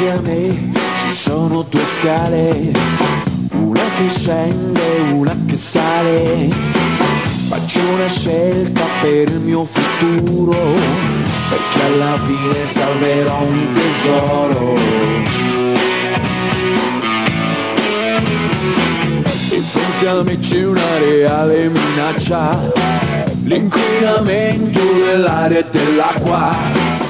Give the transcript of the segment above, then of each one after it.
davanti a me ci sono due scale, una che scende e una che sale. Faccio una scelta per il mio futuro, perché alla fine salverò un tesoro. E fronte a me c'è una reale minaccia, l'inquinamento dell'aria e dell'acqua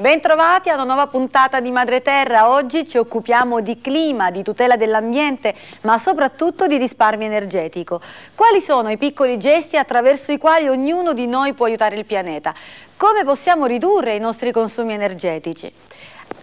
Bentrovati a una nuova puntata di Madre Terra. Oggi ci occupiamo di clima, di tutela dell'ambiente, ma soprattutto di risparmio energetico. Quali sono i piccoli gesti attraverso i quali ognuno di noi può aiutare il pianeta? Come possiamo ridurre i nostri consumi energetici?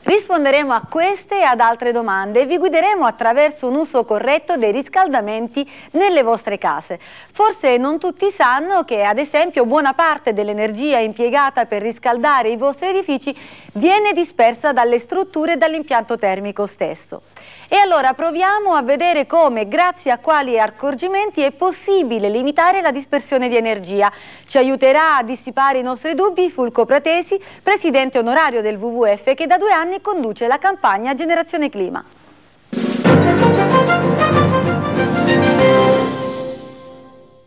Risponderemo a queste e ad altre domande e vi guideremo attraverso un uso corretto dei riscaldamenti nelle vostre case. Forse non tutti sanno che ad esempio buona parte dell'energia impiegata per riscaldare i vostri edifici viene dispersa dalle strutture e dall'impianto termico stesso. E allora proviamo a vedere come, grazie a quali accorgimenti, è possibile limitare la dispersione di energia. Ci aiuterà a dissipare i nostri dubbi Fulco Pratesi, presidente onorario del WWF, che da due anni Giuliani conduce la campagna Generazione Clima.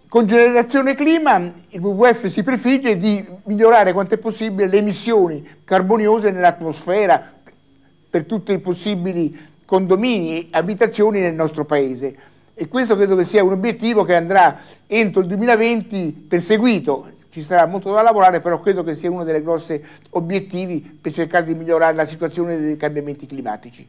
Con Generazione Clima il WWF si prefigge di migliorare quanto è possibile le emissioni carboniose nell'atmosfera per tutti i possibili condomini e abitazioni nel nostro paese. E questo credo che sia un obiettivo che andrà entro il 2020 perseguito, ci sarà molto da lavorare, però credo che sia uno dei grossi obiettivi per cercare di migliorare la situazione dei cambiamenti climatici.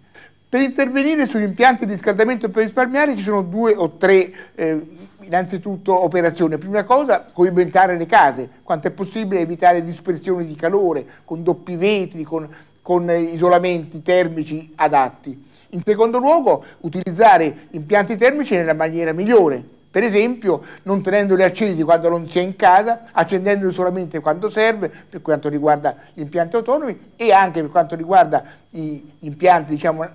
Per intervenire sugli impianti di riscaldamento per risparmiare ci sono due o tre, eh, innanzitutto, operazioni. Prima cosa, coibentare le case, quanto è possibile evitare dispersioni di calore con doppi vetri, con, con isolamenti termici adatti. In secondo luogo, utilizzare impianti termici nella maniera migliore, per esempio, non tenendoli accesi quando non si è in casa, accendendoli solamente quando serve per quanto riguarda gli impianti autonomi e anche per quanto riguarda gli impianti diciamo,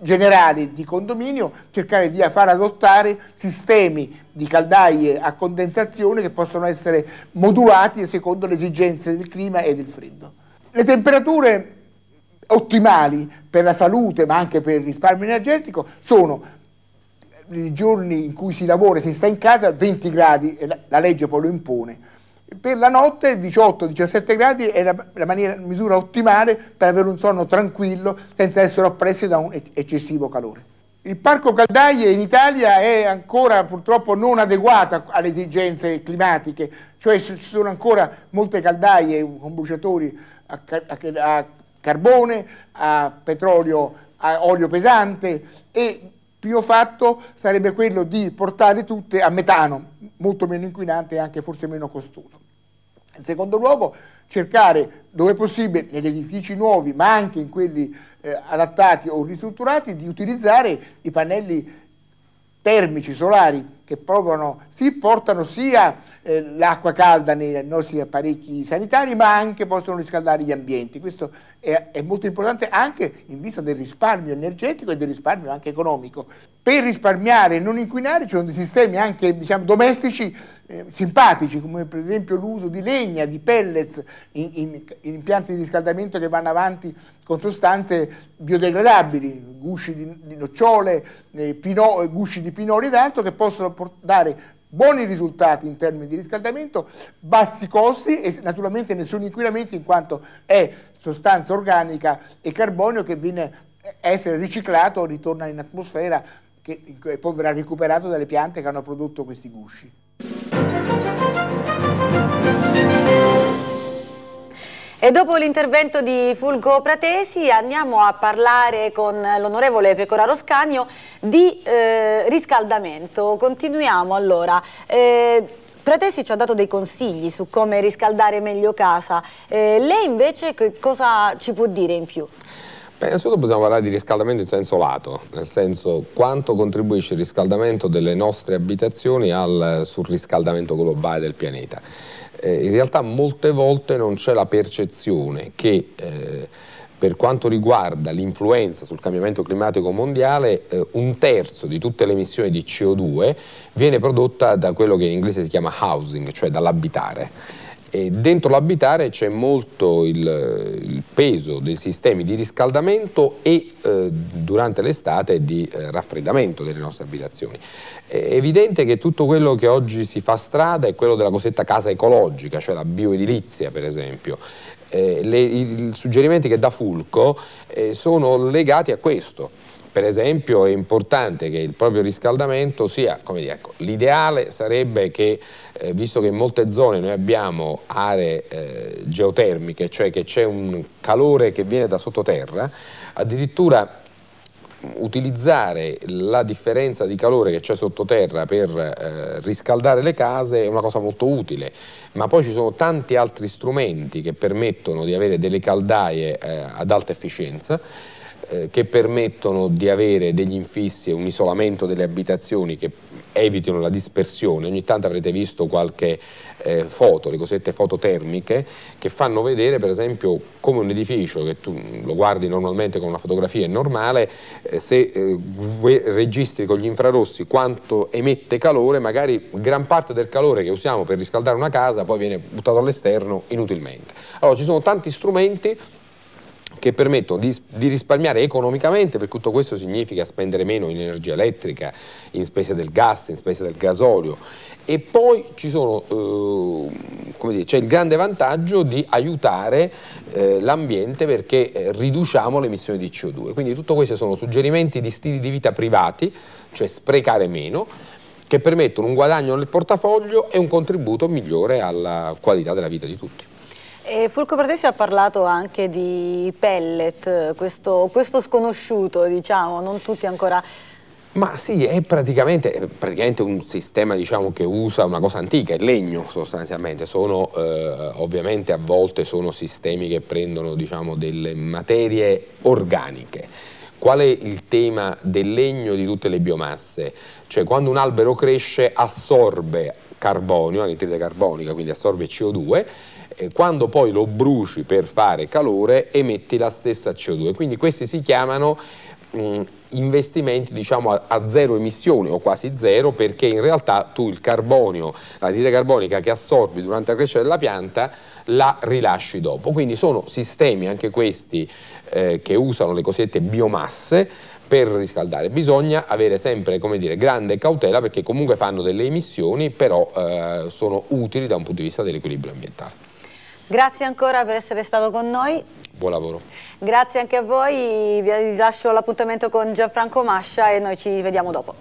generali di condominio, cercare di far adottare sistemi di caldaie a condensazione che possono essere modulati secondo le esigenze del clima e del freddo. Le temperature ottimali per la salute ma anche per il risparmio energetico sono nei giorni in cui si lavora e si sta in casa 20 gradi, la, la legge poi lo impone. Per la notte 18-17 gradi è la, la maniera, misura ottimale per avere un sonno tranquillo senza essere oppressi da un eccessivo calore. Il parco caldaie in Italia è ancora purtroppo non adeguato alle esigenze climatiche, cioè ci sono ancora molte caldaie con bruciatori a, a, a carbone, a petrolio, a olio pesante e primo fatto sarebbe quello di portarle tutte a metano, molto meno inquinante e anche forse meno costoso. In secondo luogo, cercare, dove possibile, negli edifici nuovi, ma anche in quelli eh, adattati o ristrutturati, di utilizzare i pannelli termici solari che provano, sì, portano sia eh, l'acqua calda nei nostri apparecchi sanitari, ma anche possono riscaldare gli ambienti. Questo è, è, molto importante anche in vista del risparmio energetico e del risparmio anche economico. Per risparmiare e non inquinare ci sono dei sistemi anche diciamo, domestici eh, simpatici, come per esempio l'uso di legna, di pellets in, in, in impianti di riscaldamento che vanno avanti con sostanze biodegradabili, gusci di, di nocciole, eh, pino, gusci di pinoli ed altro che possono possono dare buoni risultati in termini di riscaldamento, bassi costi e naturalmente nessun inquinamento in quanto è sostanza organica e carbonio che viene a essere riciclato, ritorna in atmosfera e eh, poi verrà recuperato dalle piante che hanno prodotto questi gusci. E dopo l'intervento di Fulgo Pratesi andiamo a parlare con l'onorevole Pecoraro Scagno di eh, riscaldamento. Continuiamo allora. Eh, Pratesi ci ha dato dei consigli su come riscaldare meglio casa. Eh, lei invece che cosa ci può dire in più? Beh, innanzitutto possiamo parlare di riscaldamento in senso lato, nel senso quanto contribuisce il riscaldamento delle nostre abitazioni al surriscaldamento globale del pianeta eh, in realtà molte volte non c'è la percezione che eh, per quanto riguarda l'influenza sul cambiamento climatico mondiale, eh, un terzo di tutte le emissioni di CO2 viene prodotta da quello che in inglese si chiama housing, cioè dall'abitare. E dentro l'abitare c'è molto il, il, peso dei sistemi di riscaldamento e eh, durante l'estate di eh, raffreddamento delle nostre abitazioni. È evidente che tutto quello che oggi si fa strada è quello della cosiddetta casa ecologica, cioè la bioedilizia per esempio. Eh, le, I suggerimenti che dà Fulco eh, sono legati a questo per esempio è importante che il proprio riscaldamento sia, come dire, ecco, l'ideale sarebbe che, eh, visto che in molte zone noi abbiamo aree eh, geotermiche, cioè che c'è un calore che viene da sottoterra, addirittura utilizzare la differenza di calore che c'è sottoterra per eh, riscaldare le case è una cosa molto utile, ma poi ci sono tanti altri strumenti che permettono di avere delle caldaie eh, ad alta efficienza eh, che permettono di avere degli infissi e un isolamento delle abitazioni che evitino la dispersione. Ogni tanto avrete visto qualche eh, foto, le cosiddette fototermiche, che fanno vedere per esempio come un edificio che tu lo guardi normalmente con una fotografia è normale, eh, se eh, registri con gli infrarossi quanto emette calore, magari gran parte del calore che usiamo per riscaldare una casa poi viene buttato all'esterno inutilmente. Allora ci sono tanti strumenti che permettono di, di risparmiare economicamente, perché tutto questo significa spendere meno in energia elettrica, in spese del gas, in spese del gasolio e poi eh, c'è eh, il grande vantaggio di aiutare eh, l'ambiente perché eh, riduciamo le emissioni di CO2. Quindi tutto questo sono suggerimenti di stili di vita privati, cioè sprecare meno, che permettono un guadagno nel portafoglio e un contributo migliore alla qualità della vita di tutti. E Fulco Pratesi ha parlato anche di pellet, questo, questo sconosciuto, diciamo, non tutti ancora ma sì, è praticamente, è praticamente un sistema diciamo, che usa una cosa antica, il legno sostanzialmente, sono, eh, ovviamente a volte sono sistemi che prendono diciamo, delle materie organiche. Qual è il tema del legno di tutte le biomasse? Cioè quando un albero cresce assorbe carbonio, anidride carbonica, quindi assorbe CO2 eh, quando poi lo bruci per fare calore emetti la stessa CO2. Quindi questi si chiamano mh, investimenti diciamo, a, a, zero emissioni o quasi zero perché in realtà tu il carbonio, dita carbonica che assorbi durante la crescita della pianta la rilasci dopo. Quindi sono sistemi anche questi eh, che usano le cosiddette biomasse per riscaldare. Bisogna avere sempre dire, grande cautela perché comunque fanno delle emissioni però eh, sono utili da un punto di vista dell'equilibrio ambientale. Grazie ancora per essere stato con noi. Buon lavoro. Grazie anche a voi, vi lascio l'appuntamento con Gianfranco Mascia e noi ci vediamo dopo.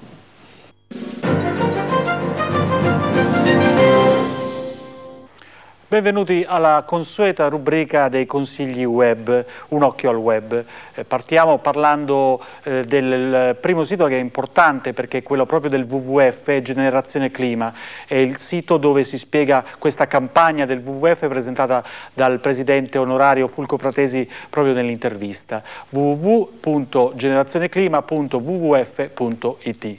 Benvenuti alla consueta rubrica dei consigli web, un occhio al web. Eh, partiamo parlando eh, del primo sito che è importante perché è quello proprio del WWF, Generazione Clima. È il sito dove si spiega questa campagna del WWF presentata dal presidente onorario Fulco Pratesi proprio nell'intervista. www.generazioneclima.wwf.it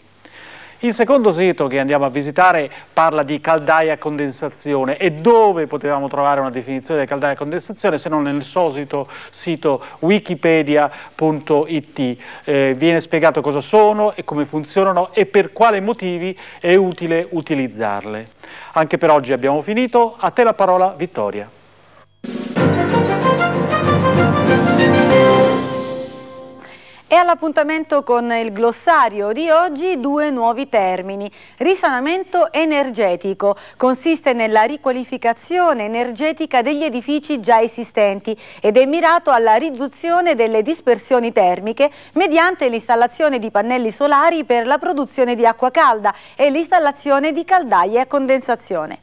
il secondo sito che andiamo a visitare parla di caldaia condensazione e dove potevamo trovare una definizione di caldaia condensazione se non nel solito sito wikipedia.it. Eh, viene spiegato cosa sono e come funzionano e per quali motivi è utile utilizzarle. Anche per oggi abbiamo finito, a te la parola Vittoria. all'appuntamento con il glossario di oggi due nuovi termini. Risanamento energetico consiste nella riqualificazione energetica degli edifici già esistenti ed è mirato alla riduzione delle dispersioni termiche mediante l'installazione di pannelli solari per la produzione di acqua calda e l'installazione di caldaie a condensazione.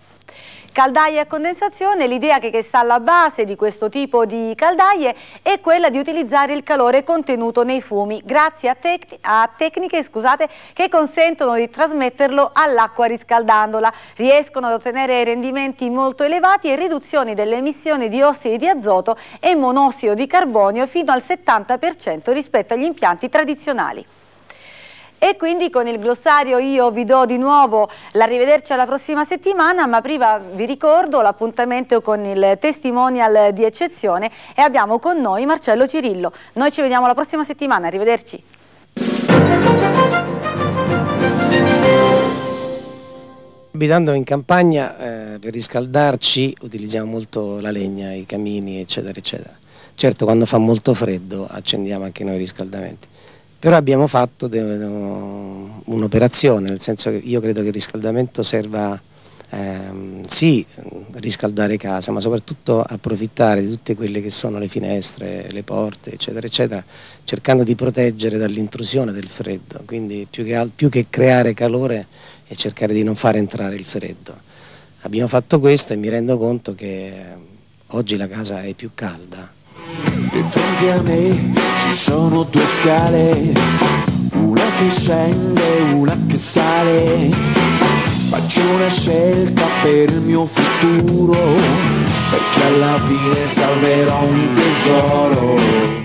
Caldaie a condensazione, l'idea che, che sta alla base di questo tipo di caldaie è quella di utilizzare il calore contenuto nei fumi grazie a, tec a tecniche scusate, che consentono di trasmetterlo all'acqua riscaldandola. Riescono ad ottenere rendimenti molto elevati e riduzioni delle emissioni di ossidi di azoto e monossido di carbonio fino al 70% rispetto agli impianti tradizionali. E quindi con il glossario io vi do di nuovo l'arrivederci alla prossima settimana, ma prima vi ricordo l'appuntamento con il testimonial di eccezione e abbiamo con noi Marcello Cirillo. Noi ci vediamo la prossima settimana, arrivederci. abitando in campagna, eh, per riscaldarci utilizziamo molto la legna, i camini, eccetera, eccetera. Certo, quando fa molto freddo accendiamo anche noi i riscaldamenti però abbiamo fatto un'operazione, nel senso che io credo che il riscaldamento serva ehm, sì riscaldare casa, ma soprattutto approfittare di tutte quelle che sono le finestre, le porte, eccetera, eccetera, cercando di proteggere dall'intrusione del freddo, quindi più che, più che creare calore e cercare di non far entrare il freddo. Abbiamo fatto questo e mi rendo conto che oggi la casa è più calda di fronte a me ci sono due scale, una che scende, una che sale. Faccio una scelta per il mio futuro, perché alla fine salverò un tesoro.